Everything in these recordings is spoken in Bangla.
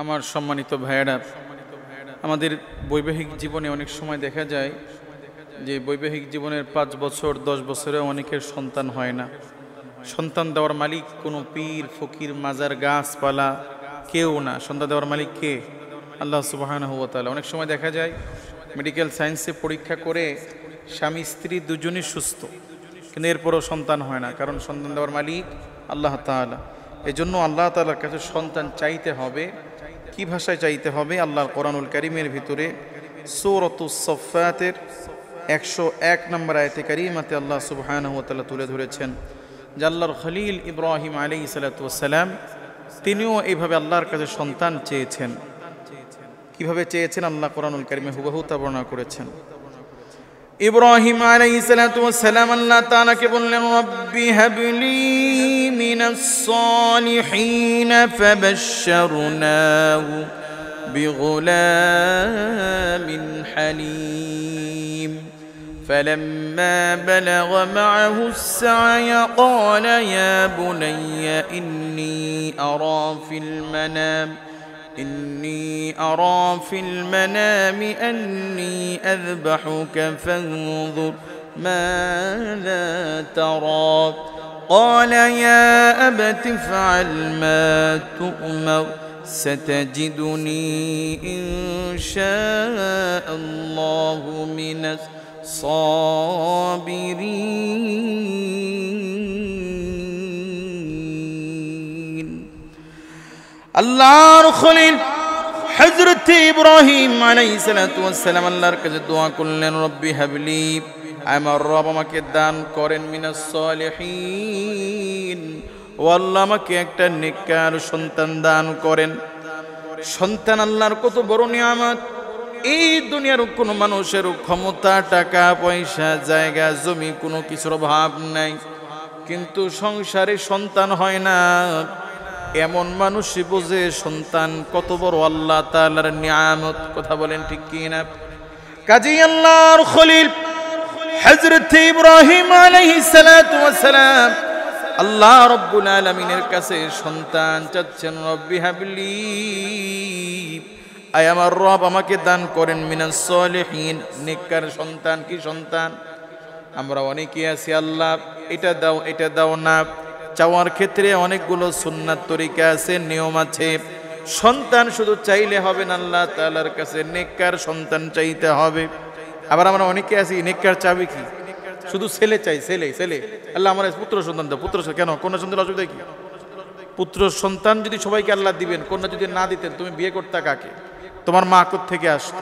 আমার সম্মানিত ভাইয়েরা আমাদের বৈবাহিক জীবনে অনেক সময় দেখা যায় যে বৈবাহিক জীবনের পাঁচ বছর দশ বছরে অনেকের সন্তান হয় না সন্তান দেওয়ার মালিক কোনো পীর ফকির মাজার গাছপালা কেউ না সন্তান দেওয়ার মালিক কে আল্লাহ সুবাহান তাহলে অনেক সময় দেখা যায় মেডিকেল সায়েন্সে পরীক্ষা করে স্বামী স্ত্রী দুজনই সুস্থ কিন্তু এরপরও সন্তান হয় না কারণ সন্তান দেওয়ার মালিক আল্লাহ তালা এজন্য আল্লাহ তালার কাছে সন্তান চাইতে হবে কি ভাষায় চাইতে হবে আল্লাহর কোরআনুল করিমের ভিতরে সৌরতুসফাতের একশো এক নম্বর আয়তে করিমাতে আল্লাহ সুবাহানহতালা তুলে ধরেছেন জাল্লার খলিল ইব্রাহিম আলী সালাতাম তিনিও এইভাবে আল্লাহর কাছে সন্তান চেয়েছেন কিভাবে চেয়েছেন আল্লাহ কোরআনুল করিমে হুবাহুতা বর্ণনা করেছেন إبراهيم عليه الصلاة والسلام الله تعالى كبل رب هب لي من الصالحين فبشرناه بغلام حليم فلما بلغ معه السعي قال يا بني إني أرى في المنام إني أرى في المنام أني أذبحك فانظر ماذا ترى قال يا أبت افعل ما تؤمر ستجدني إن شاء الله من الصابرين আল্লাহর খলিল হযরত ইব্রাহিম সালাম আল্লাহর কাছে দোয়া করলেন রব্বি হাবলি আমার রব আমাকে দান করেন মিনাস সলেহীন ও আল্লাহ আমাকে একটা নেককার সন্তান দান করেন সন্তান আল্লাহর কত বড় নিয়ামত এই দুনিয়ার কোনো মানুষের ক্ষমতা টাকা পয়সা জায়গা জমি কোনো কিছুর অভাব নাই কিন্তু সংসারে সন্তান হয় না এমন মানুষই বোঝে সন্তান কত বড় আল্লাহ তালার নিয়ামত কথা বলেন ঠিক কি না কাজী আল্লাহর খলিল হজরত ইব্রাহিম আলহিসালাম আল্লাহ রব্বুল আলমিনের কাছে সন্তান চাচ্ছেন রব্বি হাবলি আয় আমার রব আমাকে দান করেন মিনাস সলেহীন নেককার সন্তান কি সন্তান আমরা অনেকে আছি আল্লাহ এটা দাও এটা দাও না চাওয়ার ক্ষেত্রে অনেকগুলো সুন্নার তরিকা আছে নিয়ম আছে সন্তান শুধু চাইলে হবে না আল্লাহ তালার কাছে নেককার সন্তান চাইতে হবে আবার আমরা অনেকে আছি নেককার চাবি কি শুধু ছেলে চাই ছেলে ছেলে আল্লাহ আমার পুত্র সন্তান দাও পুত্র কেন কন্যা সন্তান অসুবিধা কি পুত্র সন্তান যদি সবাইকে আল্লাহ দিবেন কন্যা যদি না দিতেন তুমি বিয়ে করতে কাকে তোমার মা কোথ থেকে আসত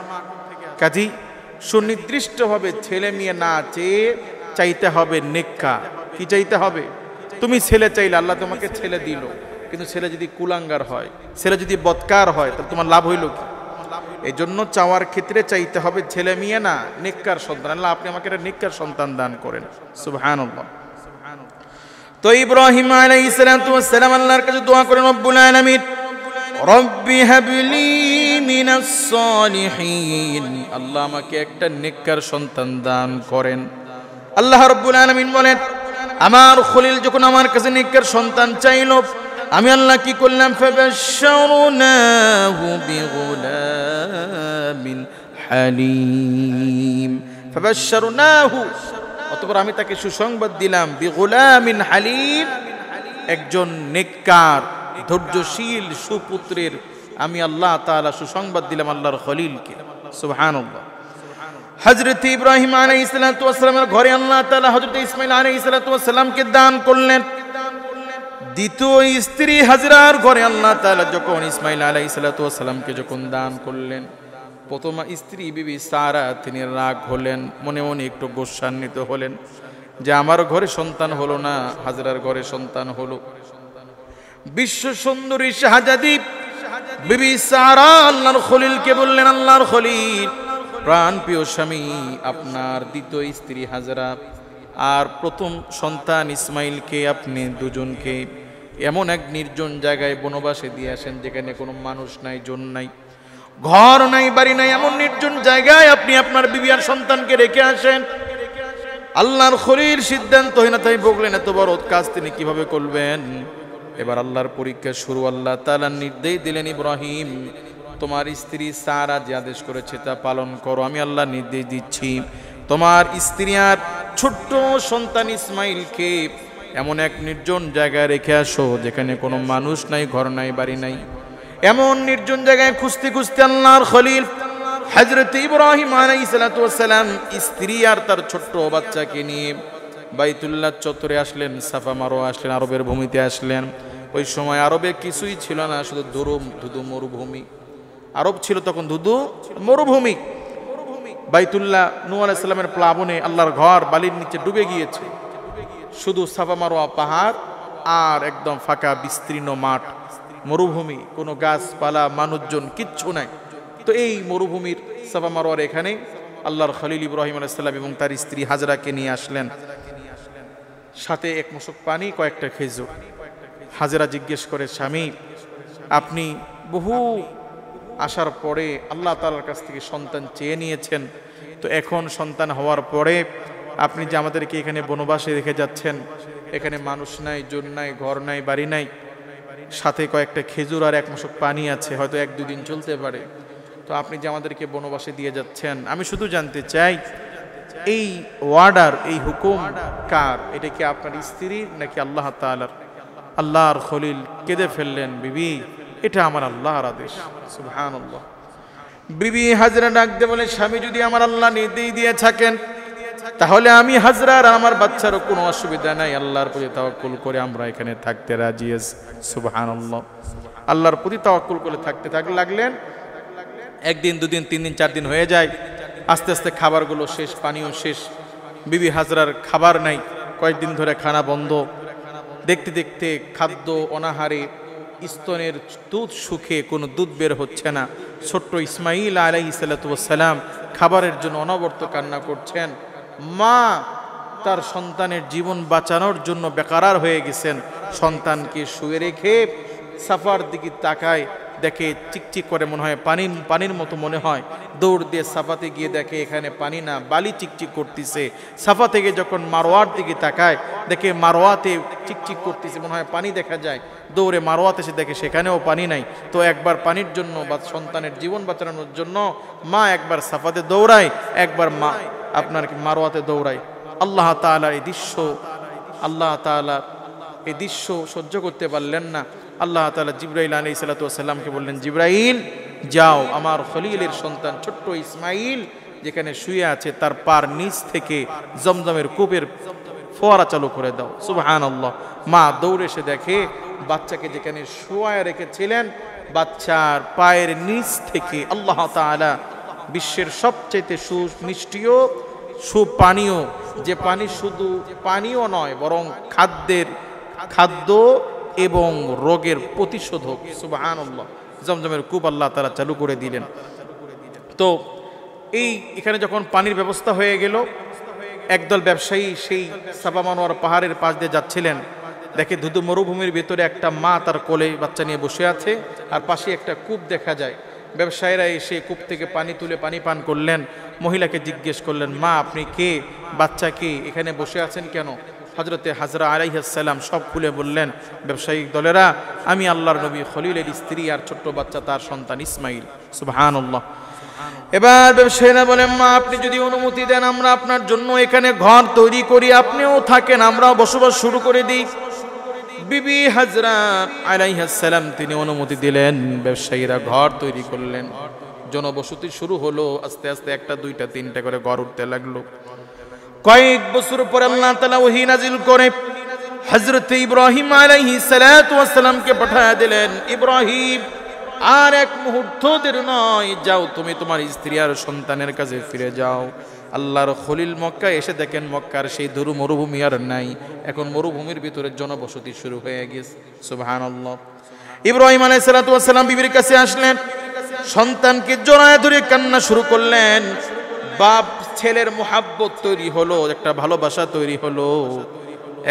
কাজী সুনির্দিষ্টভাবে ছেলে মেয়ে না চেয়ে চাইতে হবে নেককা কি চাইতে হবে তুমি ছেলে চাইলে আল্লাহ তোমাকে ছেলে দিল কিন্তু ছেলে যদি কুলাঙ্গার হয় ছেলে যদি বৎকার হয় তাহলে তোমার লাভ হইল কি এই জন্য চাওয়ার ক্ষেত্রে চাইতে হবে ছেলে মেয়ে না নিকার সন্তান আল্লাহ আপনি আমাকে একটা নিকার সন্তান দান করেন সুবহান তো ইব্রাহিম আলাই সালাম আল্লাহর কাছে দোয়া করেন রব্বুল আলামিন রব্বি হাবলি মিনাস আল্লাহ আমাকে একটা নিকার সন্তান দান করেন আল্লাহ রব্বুল আলমিন বলেন আমার খলিল যখন আমার কাছে নিকার সন্তান চাইল আমি আল্লাহ কি করলাম অতপর আমি তাকে সুসংবাদ দিলাম বিগুলামিন হালিম একজন নেককার ধৈর্যশীল সুপুত্রের আমি আল্লাহ তালা সুসংবাদ দিলাম আল্লাহর খলিলকে সুহান হজরত ইব্রাহিম আলাই ইসলাতামের ঘরে আল্লাহ তালা হজরত ইসমাইল আলাই ইসলাতামকে দান করলেন দ্বিতীয় স্ত্রী হাজরার ঘরে আল্লাহ তালা যখন ইসমাইল আলাই ইসলাতামকে যখন দান করলেন প্রথম স্ত্রী বিবি সারা তিনি রাগ হলেন মনে মনে একটু গোস্বান্বিত হলেন যে আমার ঘরে সন্তান হলো না হাজরার ঘরে সন্তান হলো বিশ্ব সুন্দরী শাহজাদীপ বিবি সারা আল্লাহর খলিলকে বললেন আল্লাহর খলিল প্রাণ প্রিয় স্বামী আপনার দ্বিতীয় স্ত্রী হাজরা আর প্রথম সন্তান ইসমাইলকে আপনি দুজনকে এমন এক নির্জন জায়গায় বনবাসে দিয়ে আসেন যেখানে কোনো মানুষ নাই জন নাই ঘর নাই বাড়ি নাই এমন নির্জন জায়গায় আপনি আপনার বিবিয়ার সন্তানকে রেখে আসেন আল্লাহর খরির সিদ্ধান্ত তাই ভুগলেন এত বড় কাজ তিনি কিভাবে করবেন এবার আল্লাহর পরীক্ষা শুরু আল্লাহ তালা নির্দেশ দিলেন ইব্রাহিম তোমার স্ত্রী সারা যে আদেশ করেছে তা পালন করো আমি আল্লাহ নির্দেশ দিচ্ছি তোমার স্ত্রী আর ছোট্ট সন্তান ইসমাইলকে এমন এক নির্জন জায়গায় রেখে আসো যেখানে কোনো মানুষ নাই ঘর নাই বাড়ি নাই এমন নির্জন জায়গায় খুঁজতে খুঁজতে আল্লাহর খলিল হজরত ইব্রাহিম আলাইসালাম স্ত্রী আর তার ছোট্ট বাচ্চাকে নিয়ে বাইতুল্লাহ চত্বরে আসলেন সাফা মারো আসলেন আরবের ভূমিতে আসলেন ওই সময় আরবে কিছুই ছিল না শুধু দুরুম ধুধু মরুভূমি আরব ছিল তখন ধুধু মরুভূমি বাইতুল্লাহ নু আলাইসাল্লামের প্লাবনে আল্লাহর ঘর বালির নিচে ডুবে গিয়েছে শুধু সাফা মারোয়া পাহাড় আর একদম ফাঁকা বিস্তীর্ণ মাঠ মরুভূমি কোনো গাছপালা মানুষজন কিচ্ছু নাই তো এই মরুভূমির সাফা মারোয়ার এখানে আল্লাহর খলিল ইব্রাহিম আলাইসাল্লাম এবং তার স্ত্রী হাজরাকে নিয়ে আসলেন সাথে এক মশক পানি কয়েকটা খেজুর হাজরা জিজ্ঞেস করে স্বামী আপনি বহু আসার পরে আল্লাহ তালার কাছ থেকে সন্তান চেয়ে নিয়েছেন তো এখন সন্তান হওয়ার পরে আপনি যে আমাদেরকে এখানে বনবাসে রেখে যাচ্ছেন এখানে মানুষ নাই জোর নাই ঘর নাই বাড়ি নাই সাথে কয়েকটা খেজুর আর এক মশক পানি আছে হয়তো এক দুদিন চলতে পারে তো আপনি যে আমাদেরকে বনবাসে দিয়ে যাচ্ছেন আমি শুধু জানতে চাই এই ওয়ার্ডার এই হুকুম কার এটা কি আপনার স্ত্রীর নাকি আল্লাহ তালার আল্লাহর খলিল কেঁদে ফেললেন বিবি এটা আমার আল্লাহর আদেশ সুহান আল্লাহ বিবি হাজরা ডাকতে বলে স্বামী যদি আমার আল্লাহ নির্দেশ দিয়ে থাকেন তাহলে আমি হাজরার আমার বাচ্চারও কোনো অসুবিধা নাই আল্লাহর প্রতি তাওয়াক্কুল করে আমরা এখানে থাকতে রাজি সুবহান আল্লাহ আল্লাহর প্রতি তাওয়াক্কুল করে থাকতে থাক লাগলেন একদিন দুদিন তিন দিন চার দিন হয়ে যায় আস্তে আস্তে খাবারগুলো শেষ পানীয় শেষ বিবি হাজরার খাবার নাই কয়েকদিন ধরে খানা বন্ধ দেখতে দেখতে খাদ্য অনাহারে স্তনের দুধ সুখে কোনো দুধ বের হচ্ছে না ছোট্ট ইসমাইল আলাই সালাতাম খাবারের জন্য অনবর্ত কান্না করছেন মা তার সন্তানের জীবন বাঁচানোর জন্য বেকারার হয়ে গেছেন সন্তানকে শুয়ে রেখে সাফার দিকে তাকায় দেখে চিকচিক করে মনে হয় পানির পানির মতো মনে হয় দৌড় দিয়ে সাফাতে গিয়ে দেখে এখানে পানি না বালি চিকচিক করতেছে সাফা থেকে যখন মারোয়ার দিকে তাকায় দেখে মারোয়াতে চিকচিক করতেছে মনে হয় পানি দেখা যায় দৌড়ে মারোয়াতে সে দেখে সেখানেও পানি নাই তো একবার পানির জন্য বা সন্তানের জীবন বাঁচানোর জন্য মা একবার সাফাতে দৌড়ায় একবার মা আপনার মারোয়াতে দৌড়ায় আল্লাহ তালা এই দৃশ্য আল্লাহ তালা এই দৃশ্য সহ্য করতে পারলেন না আল্লাহ তালা জিব্রাইল আলী সালাতামকে বললেন জিব্রাইল যাও আমার খলিলের সন্তান ছোট্ট ইসমাইল যেখানে শুয়ে আছে তার পার নিচ থেকে জমজমের কূপের ফোয়ারা চালু করে দাও সুবাহান আল্লাহ মা দৌড়ে এসে দেখে বাচ্চাকে যেখানে শোয়ায় রেখেছিলেন বাচ্চার পায়ের নিচ থেকে আল্লাহ তালা বিশ্বের সবচেয়ে সু সুপানীয় যে পানি শুধু পানীয় নয় বরং খাদ্যের খাদ্য এবং রোগের প্রতিশোধক সুবাহান জমজমের কূপ আল্লাহ তারা চালু করে দিলেন তো এই এখানে যখন পানির ব্যবস্থা হয়ে গেল একদল ব্যবসায়ী সেই সাবামানোয়ার পাহাড়ের পাশ দিয়ে যাচ্ছিলেন দেখে ধুধু মরুভূমির ভেতরে একটা মা তার কোলে বাচ্চা নিয়ে বসে আছে আর পাশে একটা কূপ দেখা যায় ব্যবসায়ীরা এসে কূপ থেকে পানি তুলে পানি পান করলেন মহিলাকে জিজ্ঞেস করলেন মা আপনি কে বাচ্চা কে এখানে বসে আছেন কেন হজরতে হাজরা আলাইহাসাল্লাম সব খুলে বললেন ব্যবসায়িক দলেরা আমি আল্লাহর নবী খলিলের স্ত্রী আর ছোট্ট বাচ্চা তার সন্তান ইসমাইল সুবহান এবার ব্যবসায়ীরা বলেন মা আপনি যদি অনুমতি দেন আমরা আপনার জন্য এখানে ঘর তৈরি করি আপনিও থাকেন আমরাও বসবাস শুরু করে দিই বিবি হাজরা আলাইহাসাল্লাম তিনি অনুমতি দিলেন ব্যবসায়ীরা ঘর তৈরি করলেন জনবসতি শুরু হলো আস্তে আস্তে একটা দুইটা তিনটা করে ঘর উঠতে লাগলো কয়েক বছর পর আল্লাহ তালা ওহি নাজিল করে হজরত ইব্রাহিম আলাইহি সালাতামকে পাঠায় দিলেন ইব্রাহিম আর এক মুহূর্ত নয় যাও তুমি তোমার স্ত্রী আর সন্তানের কাছে ফিরে যাও আল্লাহর খলিল মক্কা এসে দেখেন মক্কার সেই ধরু মরুভূমি আর নাই এখন মরুভূমির ভিতরে জনবসতি শুরু হয়ে গেছে সুবাহান ইব্রাহিম আলাই সালাতাম বিবির কাছে আসলেন সন্তানকে জড়ায় ধরে কান্না শুরু করলেন বাপ ছেলের মোহাব্বত তৈরি হলো একটা ভালোবাসা তৈরি হলো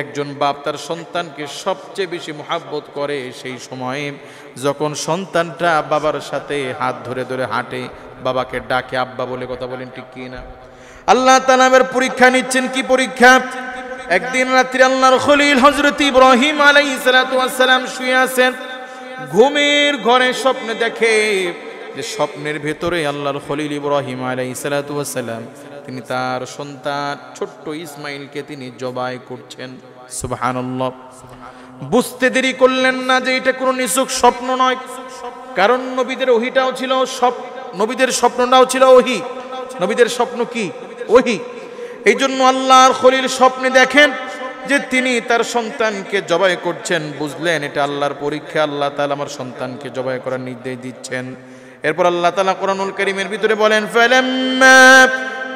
একজন বাপ তার সন্তানকে সবচেয়ে বেশি মোহাব্বত করে সেই সময়ে যখন সন্তানটা বাবার সাথে হাত ধরে ধরে হাঁটে বাবাকে ডাকে আব্বা বলে কথা বলেন ঠিক কি না আল্লাহ তালামের পরীক্ষা নিচ্ছেন কি পরীক্ষা একদিন রাত্রি আল্লাহর খলিল হজরত ইব্রাহিম আলাই সালাম শুয়ে আছেন ঘুমের ঘরে স্বপ্নে দেখে যে স্বপ্নের ভেতরে আল্লাহর খলিল ইব্রাহিম আলাই সালাম তিনি তার সন্তান ছোট্ট ইসমাইলকে তিনি জবাই করছেন সুবাহানল্লভ বুঝতে দেরি করলেন না যে এটা কোনো নিচুক স্বপ্ন নয় কারণ নবীদের ওহিটাও ছিল সব নবীদের স্বপ্নটাও ছিল ওহি নবীদের স্বপ্ন কি ওহি এই জন্য আল্লাহর খলিল স্বপ্নে দেখেন যে তিনি তার সন্তানকে জবাই করছেন বুঝলেন এটা আল্লাহর পরীক্ষা আল্লাহ তালা আমার সন্তানকে জবাই করার নির্দেশ দিচ্ছেন এরপর আল্লাহ তালা কোরআনুল করিমের ভিতরে বলেন ফেলেম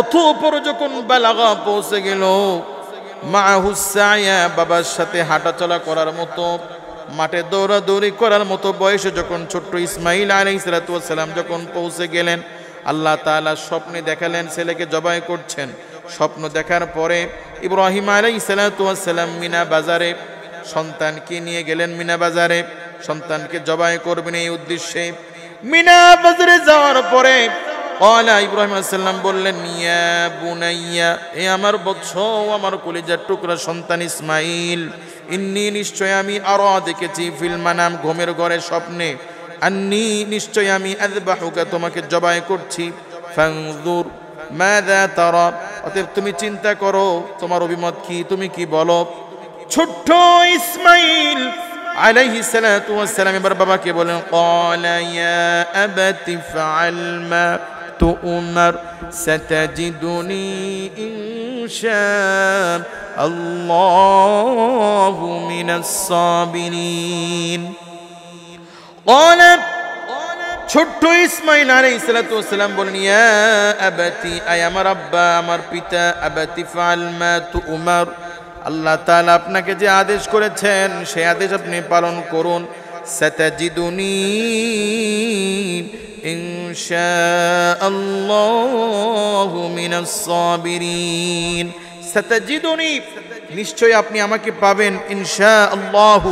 অথপর যখন বেলাগা পৌঁছে গেল মা হুসাইয়া বাবার সাথে হাঁটাচলা করার মতো মাঠে দৌড়াদৌড়ি করার মতো বয়সে যখন ছোট্ট ইসমাইল আলী সালাতাম যখন পৌঁছে গেলেন আল্লাহ তালা স্বপ্নে দেখালেন ছেলেকে জবাই করছেন স্বপ্ন দেখার পরে ইব্রাহিম আলাই সালাতাম মিনা বাজারে সন্তানকে নিয়ে গেলেন মিনা বাজারে সন্তানকে জবাই করবেন এই উদ্দেশ্যে মিনা বাজারে যাওয়ার পরে কলা ইব্রাহিম আসাল্লাম বললেন মিয়া বুনাইয়া এ আমার বৎস আমার কলিজার টুকরা সন্তান ইসমাইল ইন্নি নিশ্চয় আমি আরো দেখেছি ফিল্মানাম ঘুমের ঘরে স্বপ্নে আন্নি নিশ্চয় আমি আদবাহুকা তোমাকে জবাই করছি ফাংজুর ম্যাদা তারা অতএব তুমি চিন্তা করো তোমার অভিমত কি তুমি কি বলো ছোট্ট ইসমাইল আলাইহি সালাতু ওয়াসসালাম এবার বাবাকে বলেন ক্বালা ইয়া আবাতি ফাআল মা تؤمر ستجدني إن شاء الله من الصابرين قالت ছোট্ট ইসমাইল আর আলাই সালাতাম বলেন ইয়া আবাতি আয় আমার আব্বা আমার পিতা আবাতি ফালমা তু উমার আল্লাহ তাআলা আপনাকে যে আদেশ করেছেন সেই আদেশ আপনি পালন করুন সাতাজিদুনি إن شاء الله من الصابرين ستجدني নিশ্চয়ই আপনি আমাকে পাবেন ইনশা আল্লাহ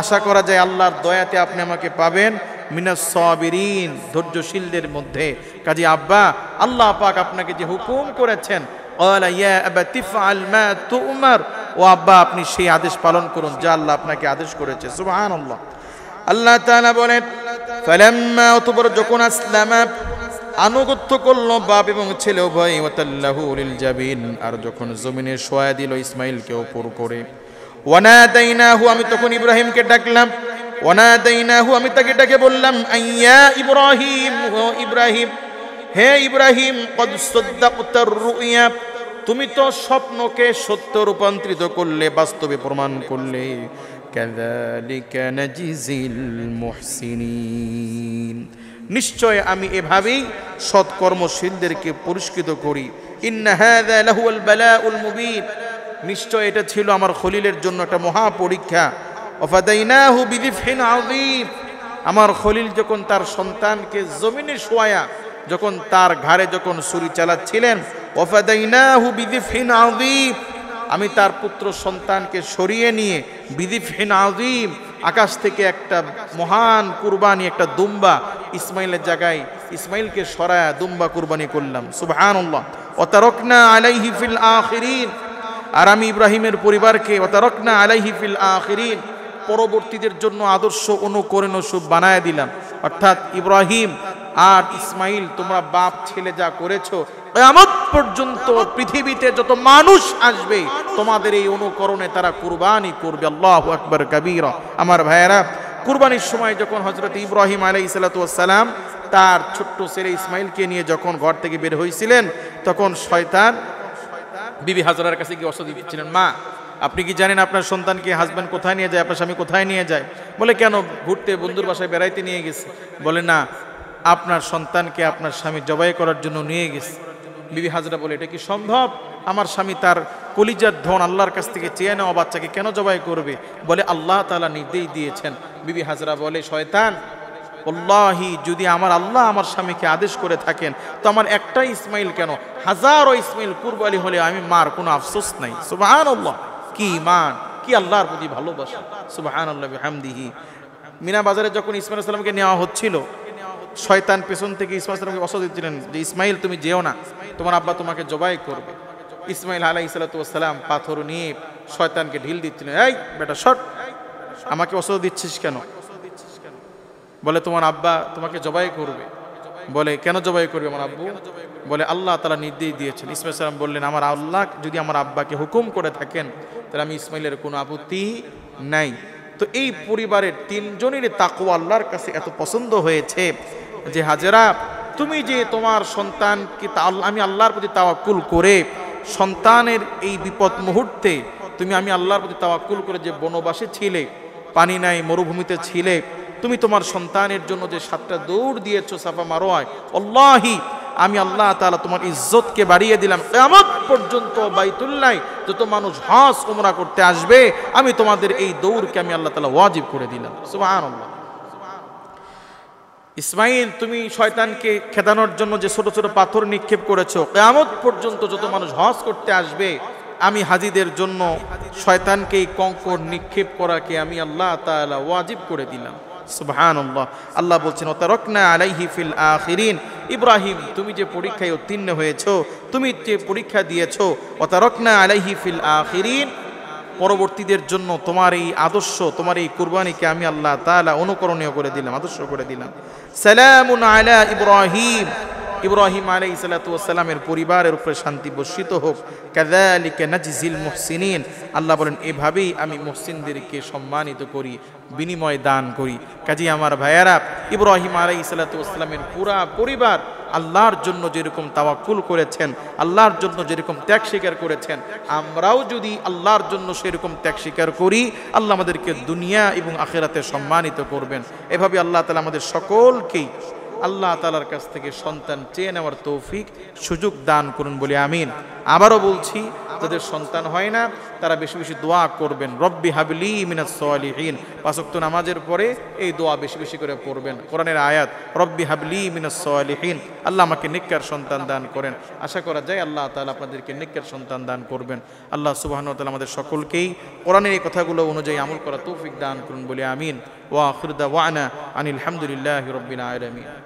আশা করা যায় আল্লাহর দয়াতে আপনি আমাকে পাবেন মিনাস সাবিরিন ধৈর্যশীলদের মধ্যে কাজী আব্বা আল্লাহ পাক আপনাকে যে হুকুম করেছেন ও আব্বা আপনি সেই আদেশ পালন করুন যা আল্লাহ আপনাকে আদেশ করেছে সুবহানাল্লাহ আল্লাহ তাআলা বলেন ফালাম্মা অতপর যখন আসলাম আনুগত্য করল বাপ এবং ছেলে উভয় ওয়াতাল্লাহুল জাবিন আর যখন জমিনে সোয়া দিল ইসমাইলকে ওপর করে ওয়ানাদাইনাহু আমি তখন ইব্রাহিমকে ডাকলাম ওয়ানাদাইনাহু আমি তাকে ডাকে বললাম আইয়া ইব্রাহিম ইব্রাহিম হে ইব্রাহিম কদ সাদাকতার রুইয়া তুমি তো স্বপ্নকে সত্য রূপান্তরিত করলে বাস্তবে প্রমাণ করলে নিশ্চয় আমি এভাবেই সৎকর্মশীলদেরকে পুরস্কৃত করি নিশ্চয় এটা ছিল আমার খলিলের জন্য একটা মহাপরীক্ষা আমার খলিল যখন তার সন্তানকে জমিনে শোয়া যখন তার ঘাড়ে যখন সুরি চালাচ্ছিলেন ওফাদাইনাহু বিদিফিন আযীব আমি তার পুত্র সন্তানকে সরিয়ে নিয়ে বিদিফিন আজিম আকাশ থেকে একটা মহান কুরবানি একটা দুম্বা ইসমাইলের জায়গায় ইসমাইলকে সরায়া দুম্বা কুরবানি করলাম সুবাহ অতারকনা আলাইহি ফিল আখিরিন আর আমি ইব্রাহিমের পরিবারকে অতারকনা আলাইহি ফিল আখিরিন পরবর্তীদের জন্য আদর্শ অনুকরণ সুব বানায় দিলাম অর্থাৎ ইব্রাহিম আর ইসমাইল তোমরা বাপ ছেলে যা করেছো কেয়ামত পর্যন্ত পৃথিবীতে যত মানুষ আসবে তোমাদের এই অনুকরণে তারা কুরবানি করবে আল্লাহ আকবর কবির আমার ভাইয়েরা কুরবানির সময় যখন হজরত ইব্রাহিম আলাই সালাম তার ছোট্ট ছেলে ইসমাইলকে নিয়ে যখন ঘর থেকে বের হয়েছিলেন তখন শয়তান বিবি হাজরার কাছে গিয়ে ওসদি দিচ্ছিলেন মা আপনি কি জানেন আপনার সন্তানকে হাজব্যান্ড কোথায় নিয়ে যায় আপনার স্বামী কোথায় নিয়ে যায় বলে কেন ঘুরতে বন্ধুর বাসায় বেড়াইতে নিয়ে গেছে বলে না আপনার সন্তানকে আপনার স্বামী জবাই করার জন্য নিয়ে গেছে বিবি হাজরা বলে এটা কি সম্ভব আমার স্বামী তার কলিজার ধন আল্লাহর কাছ থেকে চেয়ে নেওয়া বাচ্চাকে কেন জবাই করবে বলে আল্লাহ তালা নির্দেশ দিয়েছেন বিবি হাজরা বলে শয়তান অল্লাহি যদি আমার আল্লাহ আমার স্বামীকে আদেশ করে থাকেন তো আমার একটা ইসমাইল কেন হাজারো ইসমাইল কুরবালি হলে আমি মার কোনো আফসোস নাই সুবাহান আল্লাহ কি মান কি আল্লাহর প্রতি ভালোবাসা সুবাহান আল্লাহ হামদিহি মিনা বাজারে যখন ইসমাইল সালামকে নেওয়া হচ্ছিল শয়তান পেছন থেকে সালামকে বসত দিচ্ছিলেন যে ইসমাইল তুমি যেও না তোমার আব্বা তোমাকে জবাই করবে ইসমাইল আলাই সালাতাম পাথর নিয়ে শয়তানকে ঢিল দিচ্ছিলেন এই বেটা শট আমাকে অসত দিচ্ছিস কেন বলে তোমার আব্বা তোমাকে জবাই করবে বলে কেন জবাই করবে আমার আব্বু বলে আল্লাহ তালা নির্দেশ দিয়েছেন ইসমাইল সালাম বললেন আমার আল্লাহ যদি আমার আব্বাকে হুকুম করে থাকেন তাহলে আমি ইসমাইলের কোনো আপত্তি নাই তো এই পরিবারের তিনজনের তাকু আল্লাহর কাছে এত পছন্দ হয়েছে যে হাজেরা তুমি যে তোমার সন্তানকে আমি আল্লাহর প্রতি তাওয়াকুল করে সন্তানের এই বিপদ মুহূর্তে তুমি আমি আল্লাহর প্রতি তাওয়াকুল করে যে বনবাসে ছিলে পানি নাই মরুভূমিতে ছিলে তুমি তোমার সন্তানের জন্য যে সাতটা দৌড় দিয়েছ সাফা মারোয় অল্লাহি আমি আল্লাহ তালা তোমার ইজ্জতকে বাড়িয়ে দিলাম এমন পর্যন্ত বাইতুল্লাই যত মানুষ হাঁস কোমরা করতে আসবে আমি তোমাদের এই দৌড়কে আমি আল্লাহ তালা ওয়াজিব করে দিলাম সুবাহ আল্লাহ ইসমাইল তুমি শয়তানকে খেদানোর জন্য যে ছোট ছোট পাথর নিক্ষেপ করেছো কেয়ামত পর্যন্ত যত মানুষ হজ করতে আসবে আমি হাজিদের জন্য শয়তানকে এই কঙ্কর নিক্ষেপ করাকে আমি আল্লাহ তালা ওয়াজিব করে দিলাম সুবহান আল্লাহ বলছেন আলাইহি ফিল আখিরিন ইব্রাহিম তুমি যে পরীক্ষায় উত্তীর্ণ হয়েছ তুমি যে পরীক্ষা দিয়েছো ওতারকনা আলাইহি ফিল আখিরিন পরবর্তীদের জন্য তোমার এই আদর্শ তোমার এই কুরবানিকে আমি আল্লাহ তালা অনুকরণীয় করে দিলাম আদর্শ করে দিলাম সালাম আলা ইব্রাহিম ইব্রাহিম আলাই সালাতামের পরিবারের উপরে শান্তি বর্ষিত হোক কাদালিকে নাজিজিল মুহসিনিন আল্লাহ বলেন এভাবেই আমি মুহসিনদেরকে সম্মানিত করি বিনিময় দান করি কাজী আমার ভাইয়ারা ইব্রাহিম আলাই সালাতামের পুরা পরিবার আল্লাহর জন্য যেরকম তাওয়াকুল করেছেন আল্লাহর জন্য যেরকম ত্যাগ স্বীকার করেছেন আমরাও যদি আল্লাহর জন্য সেরকম ত্যাগ স্বীকার করি আল্লাহ আমাদেরকে দুনিয়া এবং আখেরাতে সম্মানিত করবেন এভাবে আল্লাহ তালা আমাদের সকলকেই আল্লাহ তালার কাছ থেকে সন্তান চেয়ে নেওয়ার তৌফিক সুযোগ দান করুন বলে আমিন আবারও বলছি যাদের সন্তান হয় না তারা বেশি বেশি দোয়া করবেন রব্বি হাবলি মিনাসলিহীন পাঁচক্ত নামাজের পরে এই দোয়া বেশি বেশি করে পড়বেন কোরআনের আয়াত রব্বি হাবলি মিনাসলিহীন আল্লাহ আমাকে নিকার সন্তান দান করেন আশা করা যায় আল্লাহ তালা আপনাদেরকে নিকার সন্তান দান করবেন আল্লাহ তালা আমাদের সকলকেই কোরআনের এই কথাগুলো অনুযায়ী আমল করা তৌফিক দান করুন বলে আমিন ওয়া আখিরদা ওয়ানা আনিল হামদুলিল্লাহ রব্বিন আয়ামিন